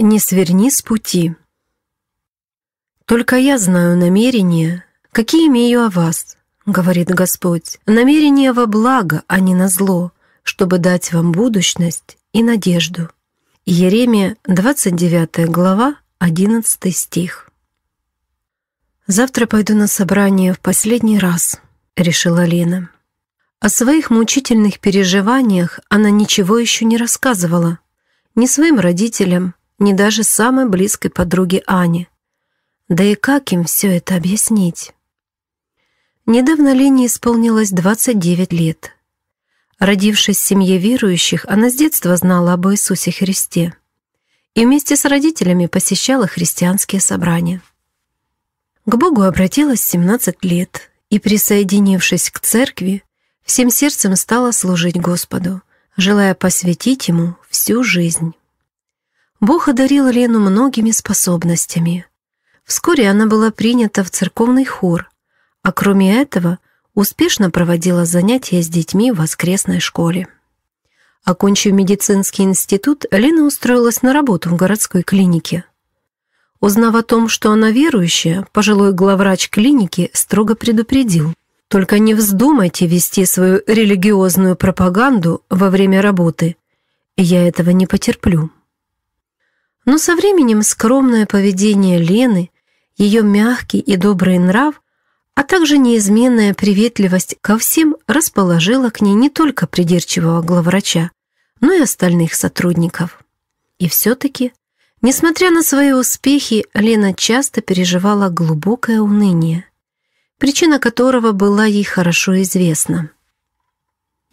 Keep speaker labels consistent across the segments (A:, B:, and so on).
A: Не сверни с пути. Только я знаю намерения, какие имею о вас, говорит Господь. Намерения во благо, а не на зло, чтобы дать вам будущность и надежду. Еремия, 29 глава, 11 стих. Завтра пойду на собрание в последний раз, решила Лена. О своих мучительных переживаниях она ничего еще не рассказывала. Ни своим родителям, ни даже самой близкой подруге Ани. Да и как им все это объяснить? Недавно Лене исполнилось 29 лет. Родившись в семье верующих, она с детства знала об Иисусе Христе и вместе с родителями посещала христианские собрания. К Богу обратилась 17 лет и, присоединившись к церкви, всем сердцем стала служить Господу, желая посвятить Ему всю жизнь. Бог одарил Лену многими способностями. Вскоре она была принята в церковный хор, а кроме этого успешно проводила занятия с детьми в воскресной школе. Окончив медицинский институт, Лена устроилась на работу в городской клинике. Узнав о том, что она верующая, пожилой главврач клиники строго предупредил. «Только не вздумайте вести свою религиозную пропаганду во время работы. Я этого не потерплю». Но со временем скромное поведение Лены, ее мягкий и добрый нрав, а также неизменная приветливость ко всем расположила к ней не только придирчивого главврача, но и остальных сотрудников. И все-таки, несмотря на свои успехи, Лена часто переживала глубокое уныние, причина которого была ей хорошо известна.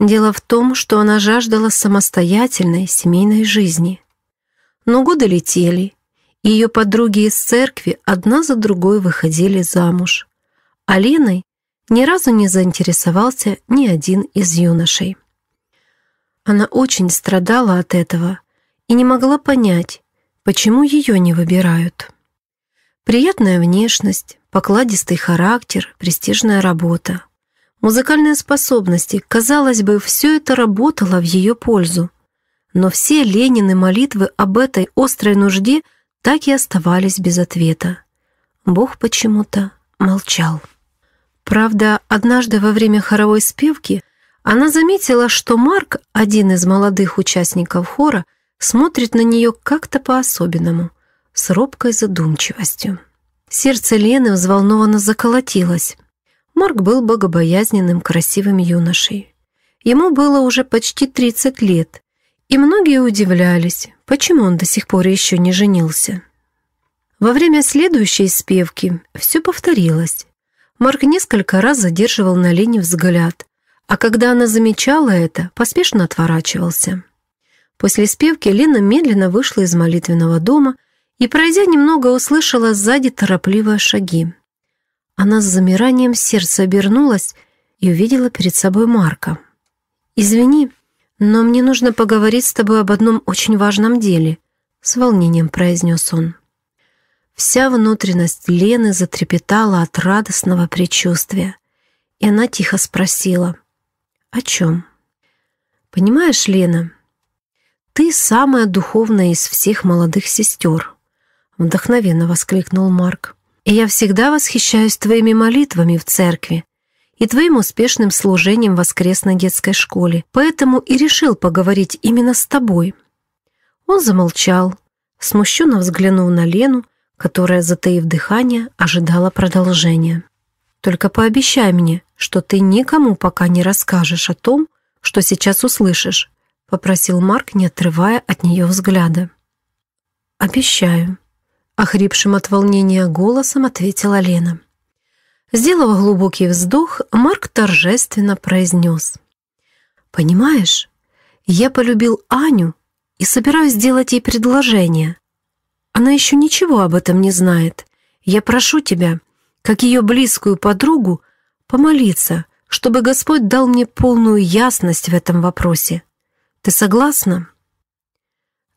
A: Дело в том, что она жаждала самостоятельной семейной жизни. Но годы летели, и ее подруги из церкви одна за другой выходили замуж. А Леной ни разу не заинтересовался ни один из юношей. Она очень страдала от этого и не могла понять, почему ее не выбирают. Приятная внешность, покладистый характер, престижная работа. Музыкальные способности, казалось бы, все это работало в ее пользу. Но все Ленины молитвы об этой острой нужде так и оставались без ответа. Бог почему-то молчал. Правда, однажды во время хоровой спевки она заметила, что Марк, один из молодых участников хора, смотрит на нее как-то по-особенному, с робкой задумчивостью. Сердце Лены взволнованно заколотилось. Марк был богобоязненным, красивым юношей. Ему было уже почти 30 лет, и многие удивлялись, почему он до сих пор еще не женился. Во время следующей спевки все повторилось. Марк несколько раз задерживал на Лене взгляд, а когда она замечала это, поспешно отворачивался. После спевки Лена медленно вышла из молитвенного дома и, пройдя немного, услышала сзади торопливые шаги. Она с замиранием сердца обернулась и увидела перед собой Марка. «Извини, «Но мне нужно поговорить с тобой об одном очень важном деле», — с волнением произнес он. Вся внутренность Лены затрепетала от радостного предчувствия, и она тихо спросила, «О чем?» «Понимаешь, Лена, ты самая духовная из всех молодых сестер», — вдохновенно воскликнул Марк. «И я всегда восхищаюсь твоими молитвами в церкви и твоим успешным служением в воскресной детской школе, поэтому и решил поговорить именно с тобой». Он замолчал, смущенно взглянув на Лену, которая, затаив дыхание, ожидала продолжения. «Только пообещай мне, что ты никому пока не расскажешь о том, что сейчас услышишь», — попросил Марк, не отрывая от нее взгляда. «Обещаю», — охрипшим от волнения голосом ответила Лена. Сделав глубокий вздох, Марк торжественно произнес. «Понимаешь, я полюбил Аню и собираюсь сделать ей предложение. Она еще ничего об этом не знает. Я прошу тебя, как ее близкую подругу, помолиться, чтобы Господь дал мне полную ясность в этом вопросе. Ты согласна?»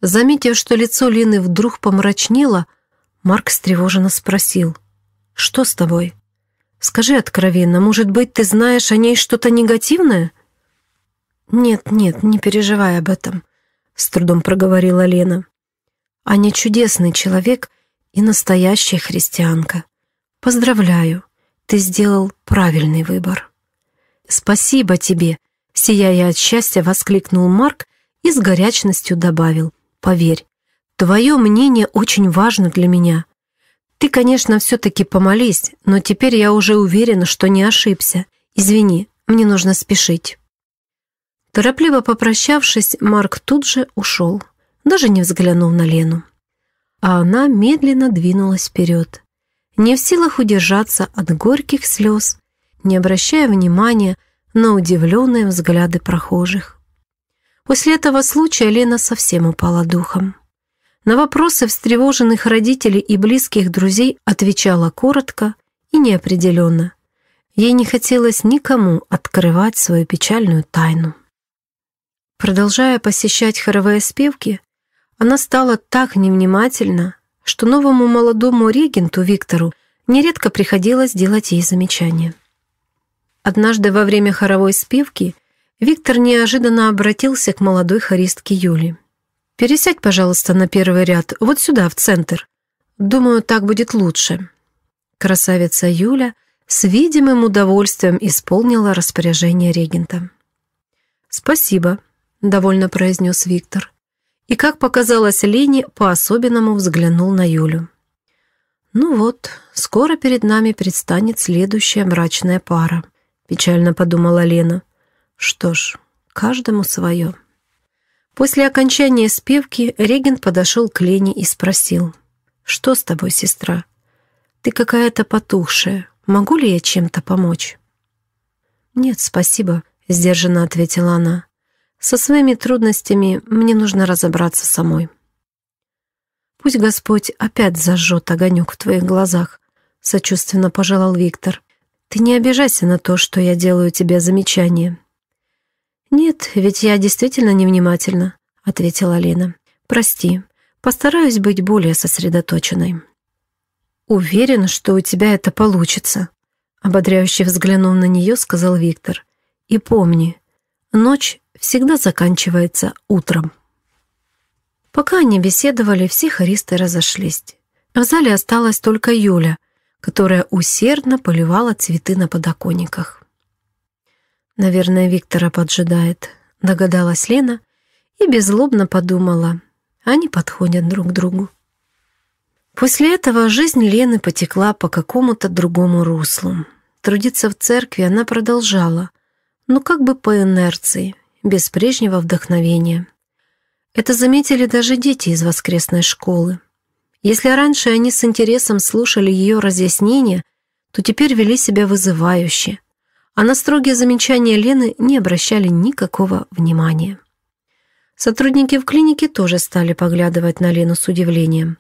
A: Заметив, что лицо Лины вдруг помрачнело, Марк встревоженно спросил. «Что с тобой?» Скажи откровенно, может быть, ты знаешь о ней что-то негативное?» «Нет, нет, не переживай об этом», — с трудом проговорила Лена. «Аня чудесный человек и настоящая христианка. Поздравляю, ты сделал правильный выбор». «Спасибо тебе», — сияя от счастья, воскликнул Марк и с горячностью добавил. «Поверь, твое мнение очень важно для меня. Ты, конечно, все-таки помолись, но теперь я уже уверена, что не ошибся. Извини, мне нужно спешить». Торопливо попрощавшись, Марк тут же ушел, даже не взглянув на Лену. А она медленно двинулась вперед, не в силах удержаться от горьких слез, не обращая внимания на удивленные взгляды прохожих. После этого случая Лена совсем упала духом. На вопросы встревоженных родителей и близких друзей отвечала коротко и неопределенно. Ей не хотелось никому открывать свою печальную тайну. Продолжая посещать хоровые спевки, она стала так невнимательна, что новому молодому регенту Виктору нередко приходилось делать ей замечания. Однажды во время хоровой спевки Виктор неожиданно обратился к молодой хористке Юле. «Пересядь, пожалуйста, на первый ряд, вот сюда, в центр. Думаю, так будет лучше». Красавица Юля с видимым удовольствием исполнила распоряжение регента. «Спасибо», — довольно произнес Виктор. И, как показалось Лене, по-особенному взглянул на Юлю. «Ну вот, скоро перед нами предстанет следующая мрачная пара», — печально подумала Лена. «Что ж, каждому свое». После окончания спевки Регент подошел к Лене и спросил. «Что с тобой, сестра? Ты какая-то потухшая. Могу ли я чем-то помочь?» «Нет, спасибо», — сдержанно ответила она. «Со своими трудностями мне нужно разобраться самой». «Пусть Господь опять зажжет огонек в твоих глазах», — сочувственно пожелал Виктор. «Ты не обижайся на то, что я делаю тебе замечание. «Нет, ведь я действительно невнимательна», — ответила Алина. «Прости, постараюсь быть более сосредоточенной». «Уверен, что у тебя это получится», — ободряюще взглянув на нее, сказал Виктор. «И помни, ночь всегда заканчивается утром». Пока они беседовали, все хористы разошлись. В зале осталась только Юля, которая усердно поливала цветы на подоконниках. Наверное, Виктора поджидает, догадалась Лена и беззлобно подумала. Они подходят друг к другу. После этого жизнь Лены потекла по какому-то другому руслу. Трудиться в церкви она продолжала, но как бы по инерции, без прежнего вдохновения. Это заметили даже дети из воскресной школы. Если раньше они с интересом слушали ее разъяснения, то теперь вели себя вызывающе – а на строгие замечания Лены не обращали никакого внимания. Сотрудники в клинике тоже стали поглядывать на Лену с удивлением.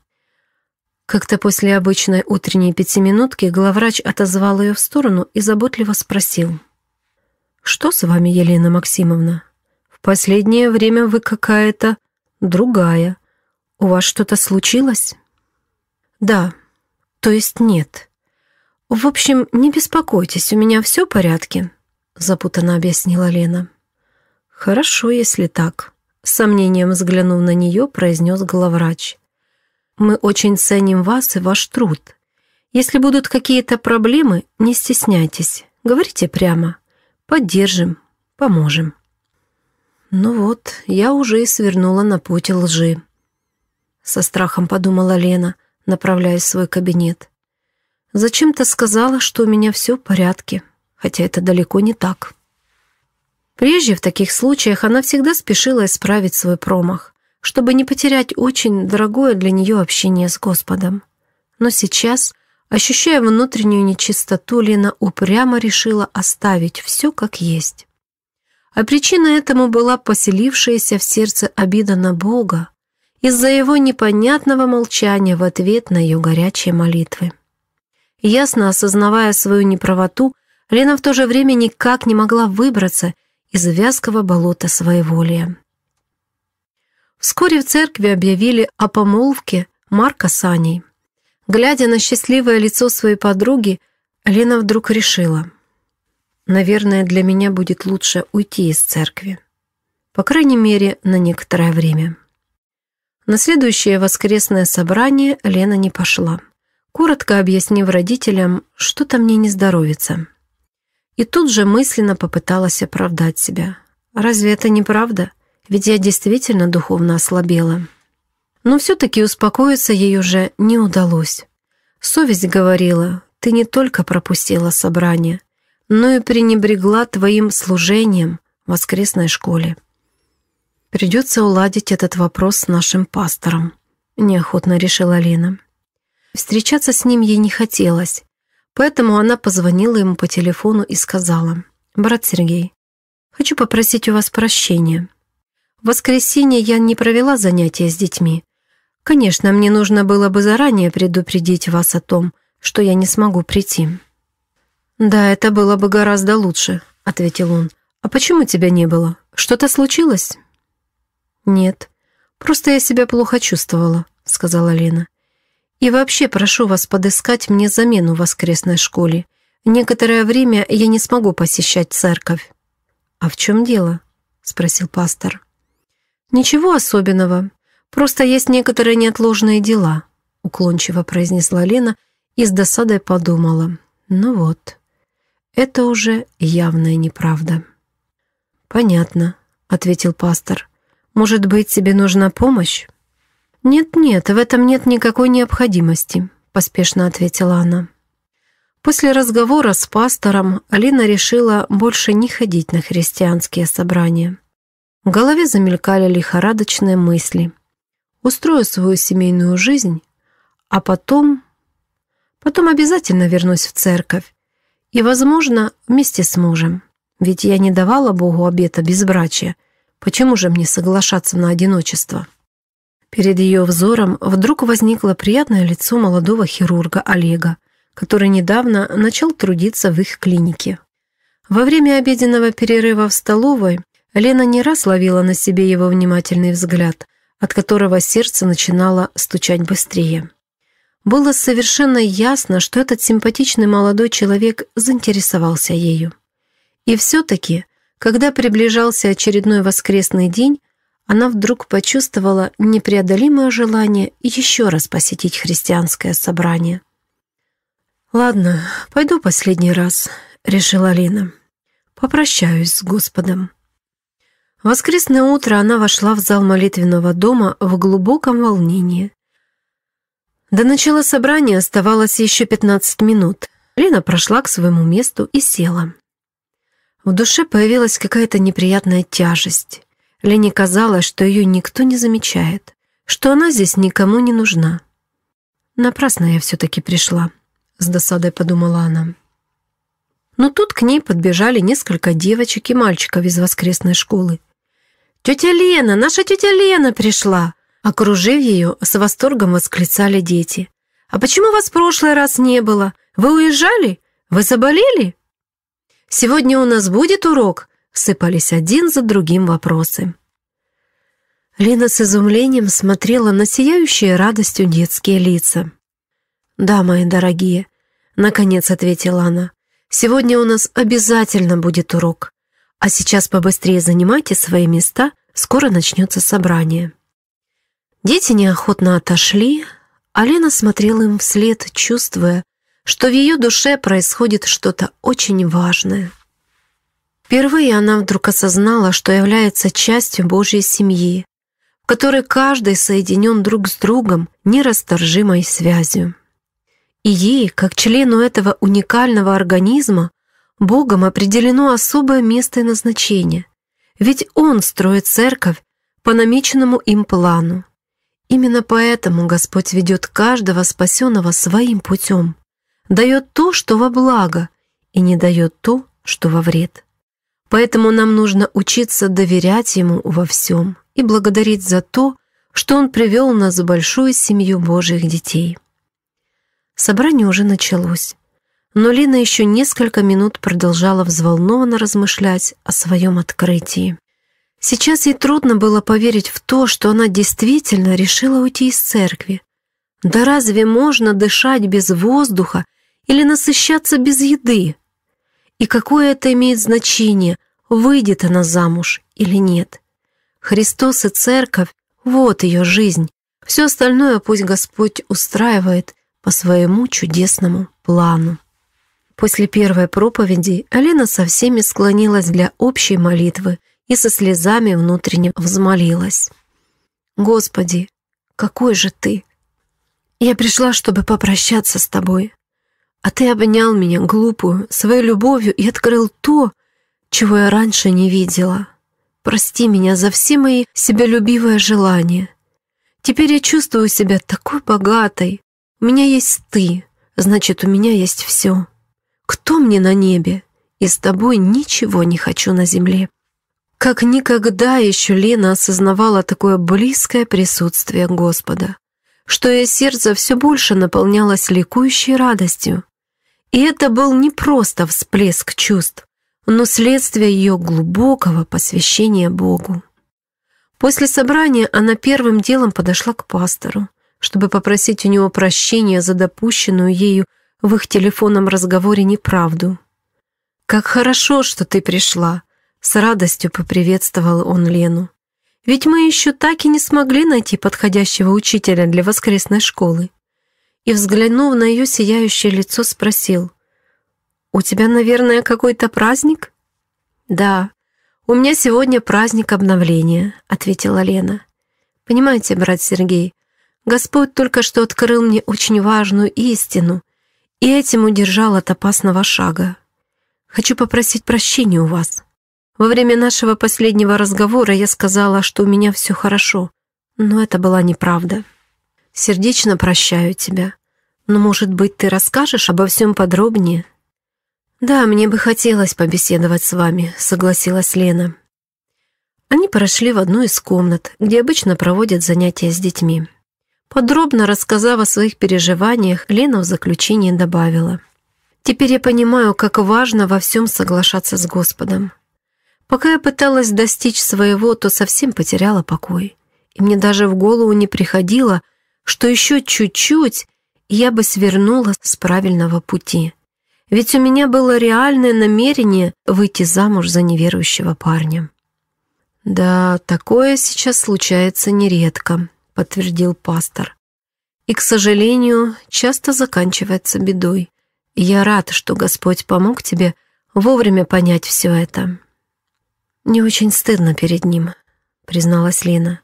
A: Как-то после обычной утренней пятиминутки главврач отозвал ее в сторону и заботливо спросил. «Что с вами, Елена Максимовна? В последнее время вы какая-то другая. У вас что-то случилось?» «Да, то есть нет». «В общем, не беспокойтесь, у меня все в порядке», — запутанно объяснила Лена. «Хорошо, если так», — сомнением взглянув на нее, произнес главврач. «Мы очень ценим вас и ваш труд. Если будут какие-то проблемы, не стесняйтесь, говорите прямо. Поддержим, поможем». Ну вот, я уже и свернула на путь лжи. Со страхом подумала Лена, направляясь в свой кабинет. Зачем-то сказала, что у меня все в порядке, хотя это далеко не так. Прежде в таких случаях она всегда спешила исправить свой промах, чтобы не потерять очень дорогое для нее общение с Господом. Но сейчас, ощущая внутреннюю нечистоту, Лена упрямо решила оставить все как есть. А причина этому была поселившаяся в сердце обида на Бога из-за его непонятного молчания в ответ на ее горячие молитвы. Ясно осознавая свою неправоту, Лена в то же время никак не могла выбраться из вязкого болота своеволия. Вскоре в церкви объявили о помолвке Марка с Аней. Глядя на счастливое лицо своей подруги, Лена вдруг решила, «Наверное, для меня будет лучше уйти из церкви. По крайней мере, на некоторое время». На следующее воскресное собрание Лена не пошла коротко объяснив родителям, что-то мне не здоровится. И тут же мысленно попыталась оправдать себя. Разве это не правда? Ведь я действительно духовно ослабела. Но все-таки успокоиться ей уже не удалось. Совесть говорила, ты не только пропустила собрание, но и пренебрегла твоим служением в воскресной школе. Придется уладить этот вопрос с нашим пастором, неохотно решила Лена. Встречаться с ним ей не хотелось, поэтому она позвонила ему по телефону и сказала, «Брат Сергей, хочу попросить у вас прощения. В воскресенье я не провела занятия с детьми. Конечно, мне нужно было бы заранее предупредить вас о том, что я не смогу прийти». «Да, это было бы гораздо лучше», — ответил он. «А почему тебя не было? Что-то случилось?» «Нет, просто я себя плохо чувствовала», — сказала Лена. И вообще прошу вас подыскать мне замену в воскресной школе. Некоторое время я не смогу посещать церковь». «А в чем дело?» — спросил пастор. «Ничего особенного. Просто есть некоторые неотложные дела», — уклончиво произнесла Лена и с досадой подумала. «Ну вот, это уже явная неправда». «Понятно», — ответил пастор. «Может быть, тебе нужна помощь?» «Нет-нет, в этом нет никакой необходимости», — поспешно ответила она. После разговора с пастором Алина решила больше не ходить на христианские собрания. В голове замелькали лихорадочные мысли. «Устрою свою семейную жизнь, а потом... Потом обязательно вернусь в церковь. И, возможно, вместе с мужем. Ведь я не давала Богу обета безбрачия. Почему же мне соглашаться на одиночество?» Перед ее взором вдруг возникло приятное лицо молодого хирурга Олега, который недавно начал трудиться в их клинике. Во время обеденного перерыва в столовой Лена не раз ловила на себе его внимательный взгляд, от которого сердце начинало стучать быстрее. Было совершенно ясно, что этот симпатичный молодой человек заинтересовался ею. И все-таки, когда приближался очередной воскресный день, она вдруг почувствовала непреодолимое желание еще раз посетить христианское собрание. «Ладно, пойду последний раз», — решила Лина. «Попрощаюсь с Господом». воскресное утро она вошла в зал молитвенного дома в глубоком волнении. До начала собрания оставалось еще 15 минут. Лина прошла к своему месту и села. В душе появилась какая-то неприятная тяжесть. Лене казалось, что ее никто не замечает, что она здесь никому не нужна. «Напрасно я все-таки пришла», — с досадой подумала она. Но тут к ней подбежали несколько девочек и мальчиков из воскресной школы. «Тетя Лена! Наша тетя Лена пришла!» Окружив ее, с восторгом восклицали дети. «А почему вас в прошлый раз не было? Вы уезжали? Вы заболели?» «Сегодня у нас будет урок?» сыпались один за другим вопросы. Лина с изумлением смотрела на сияющие радостью детские лица. «Да, мои дорогие», — наконец ответила она, — «сегодня у нас обязательно будет урок. А сейчас побыстрее занимайте свои места, скоро начнется собрание». Дети неохотно отошли, а Лена смотрела им вслед, чувствуя, что в ее душе происходит что-то очень важное. Впервые она вдруг осознала, что является частью Божьей семьи, в которой каждый соединен друг с другом нерасторжимой связью. И ей, как члену этого уникального организма, Богом определено особое место и назначение, ведь Он строит церковь по намеченному им плану. Именно поэтому Господь ведет каждого спасенного своим путем, дает то, что во благо, и не дает то, что во вред. Поэтому нам нужно учиться доверять Ему во всем и благодарить за то, что Он привел нас в большую семью Божьих детей. Собрание уже началось, но Лина еще несколько минут продолжала взволнованно размышлять о своем открытии. Сейчас ей трудно было поверить в то, что она действительно решила уйти из церкви. Да разве можно дышать без воздуха или насыщаться без еды? И какое это имеет значение, выйдет она замуж или нет. Христос и Церковь – вот ее жизнь. Все остальное пусть Господь устраивает по своему чудесному плану. После первой проповеди Алена со всеми склонилась для общей молитвы и со слезами внутренне взмолилась. «Господи, какой же Ты! Я пришла, чтобы попрощаться с Тобой, а ты обнял меня, глупую, своей любовью и открыл то, чего я раньше не видела. Прости меня за все мои себялюбивые желания. Теперь я чувствую себя такой богатой. У меня есть ты, значит, у меня есть все. Кто мне на небе? И с тобой ничего не хочу на земле. Как никогда еще Лена осознавала такое близкое присутствие Господа, что ее сердце все больше наполнялось ликующей радостью. И это был не просто всплеск чувств, но следствие ее глубокого посвящения Богу. После собрания она первым делом подошла к пастору, чтобы попросить у него прощения за допущенную ею в их телефонном разговоре неправду. «Как хорошо, что ты пришла!» — с радостью поприветствовал он Лену. «Ведь мы еще так и не смогли найти подходящего учителя для воскресной школы и, взглянув на ее сияющее лицо, спросил. «У тебя, наверное, какой-то праздник?» «Да, у меня сегодня праздник обновления», — ответила Лена. «Понимаете, брат Сергей, Господь только что открыл мне очень важную истину и этим удержал от опасного шага. Хочу попросить прощения у вас. Во время нашего последнего разговора я сказала, что у меня все хорошо, но это была неправда. Сердечно прощаю тебя. Но, может быть, ты расскажешь обо всем подробнее?» «Да, мне бы хотелось побеседовать с вами», — согласилась Лена. Они прошли в одну из комнат, где обычно проводят занятия с детьми. Подробно рассказав о своих переживаниях, Лена в заключение добавила. «Теперь я понимаю, как важно во всем соглашаться с Господом. Пока я пыталась достичь своего, то совсем потеряла покой. И мне даже в голову не приходило, что еще чуть-чуть, я бы свернула с правильного пути. Ведь у меня было реальное намерение выйти замуж за неверующего парня. «Да, такое сейчас случается нередко», — подтвердил пастор. «И, к сожалению, часто заканчивается бедой. Я рад, что Господь помог тебе вовремя понять все это». «Не очень стыдно перед ним», — призналась Лина.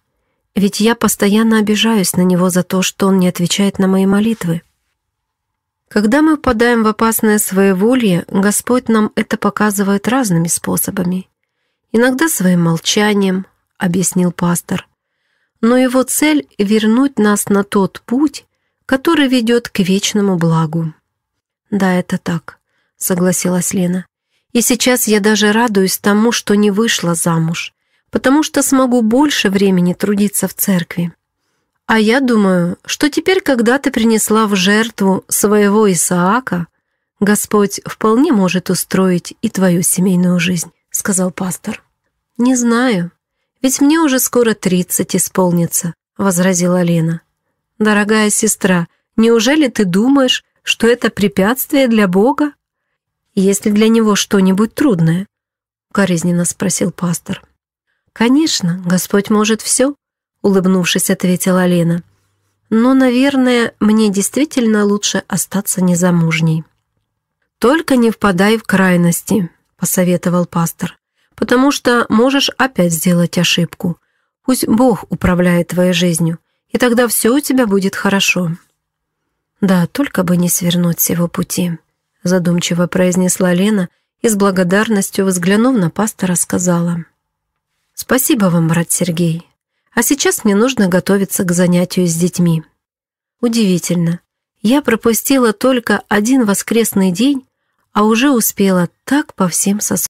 A: Ведь я постоянно обижаюсь на него за то, что он не отвечает на мои молитвы. Когда мы впадаем в опасное своеволье, Господь нам это показывает разными способами. Иногда своим молчанием, объяснил пастор. Но его цель — вернуть нас на тот путь, который ведет к вечному благу. «Да, это так», — согласилась Лена. «И сейчас я даже радуюсь тому, что не вышла замуж потому что смогу больше времени трудиться в церкви. А я думаю, что теперь, когда ты принесла в жертву своего Исаака, Господь вполне может устроить и твою семейную жизнь», — сказал пастор. «Не знаю, ведь мне уже скоро тридцать исполнится», — возразила Лена. «Дорогая сестра, неужели ты думаешь, что это препятствие для Бога? если для него что-нибудь трудное?» — коризненно спросил пастор. «Конечно, Господь может все», — улыбнувшись, ответила Лена. «Но, наверное, мне действительно лучше остаться незамужней». «Только не впадай в крайности», — посоветовал пастор, «потому что можешь опять сделать ошибку. Пусть Бог управляет твоей жизнью, и тогда все у тебя будет хорошо». «Да, только бы не свернуть с его пути», — задумчиво произнесла Лена и с благодарностью, взглянув на пастора, сказала. «Спасибо вам, брат Сергей. А сейчас мне нужно готовиться к занятию с детьми». Удивительно. Я пропустила только один воскресный день, а уже успела так по всем соскучиться.